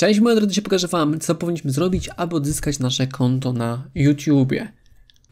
Cześć moi drodzy, dzisiaj pokażę Wam, co powinniśmy zrobić, aby odzyskać nasze konto na YouTubie.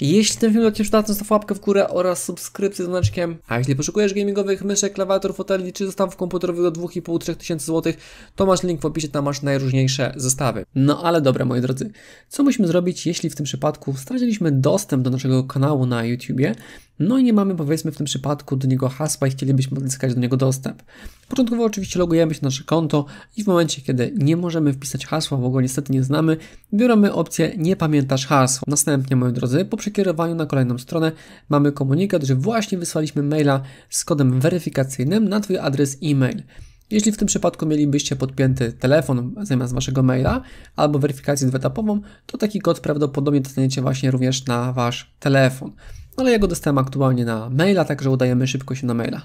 Jeśli ten film dla Ciebie przydatny, zostaw łapkę w górę oraz subskrypcję z znaczkiem. A jeśli poszukujesz gamingowych myszek, klawiatur, foteli czy zestawów komputerowych do 2,5-3 tysięcy złotych, to masz link w opisie, tam masz najróżniejsze zestawy. No ale dobra moi drodzy, co musimy zrobić, jeśli w tym przypadku straciliśmy dostęp do naszego kanału na YouTubie no i nie mamy powiedzmy w tym przypadku do niego hasła i chcielibyśmy odzyskać do niego dostęp. Początkowo oczywiście logujemy się na nasze konto i w momencie, kiedy nie możemy wpisać hasła, bo go niestety nie znamy, biorąmy opcję nie pamiętasz hasła. Następnie, moi drodzy, po przekierowaniu na kolejną stronę mamy komunikat, że właśnie wysłaliśmy maila z kodem weryfikacyjnym na Twój adres e-mail. Jeśli w tym przypadku mielibyście podpięty telefon zamiast waszego maila albo weryfikację dwuetapową, to taki kod prawdopodobnie dostaniecie właśnie również na wasz telefon ale ja go dostałem aktualnie na maila, także udajemy szybko się na maila.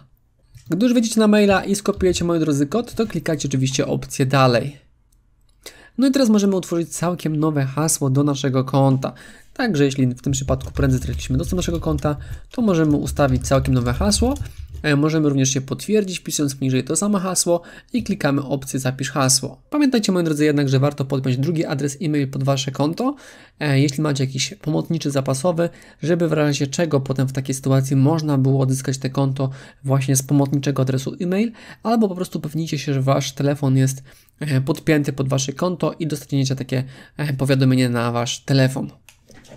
Gdy już wejdziecie na maila i skopiujecie, moi drodzy, kod, to klikajcie oczywiście opcję dalej. No i teraz możemy utworzyć całkiem nowe hasło do naszego konta. Także jeśli w tym przypadku prędzej straciliśmy dostęp do naszego konta, to możemy ustawić całkiem nowe hasło E, możemy również się potwierdzić pisując poniżej to samo hasło i klikamy opcję zapisz hasło. Pamiętajcie moi drodzy jednak, że warto podpiąć drugi adres e-mail pod Wasze konto, e, jeśli macie jakiś pomocniczy zapasowy, żeby w razie czego potem w takiej sytuacji można było odzyskać te konto właśnie z pomocniczego adresu e-mail, albo po prostu upewnijcie się, że Wasz telefon jest e, podpięty pod Wasze konto i dostaniecie takie powiadomienie na Wasz telefon.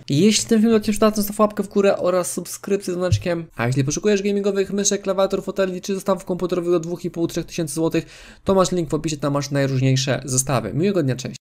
Jeśli ten film dla Ciebie przydatny, zostaw łapkę w górę oraz subskrypcję z znaczkiem. A jeśli poszukujesz gamingowych myszek, klawiatur, foteli czy zestawów komputerowych do 2,5-3 tysięcy złotych, to masz link w opisie, tam masz najróżniejsze zestawy. Miłego dnia, cześć!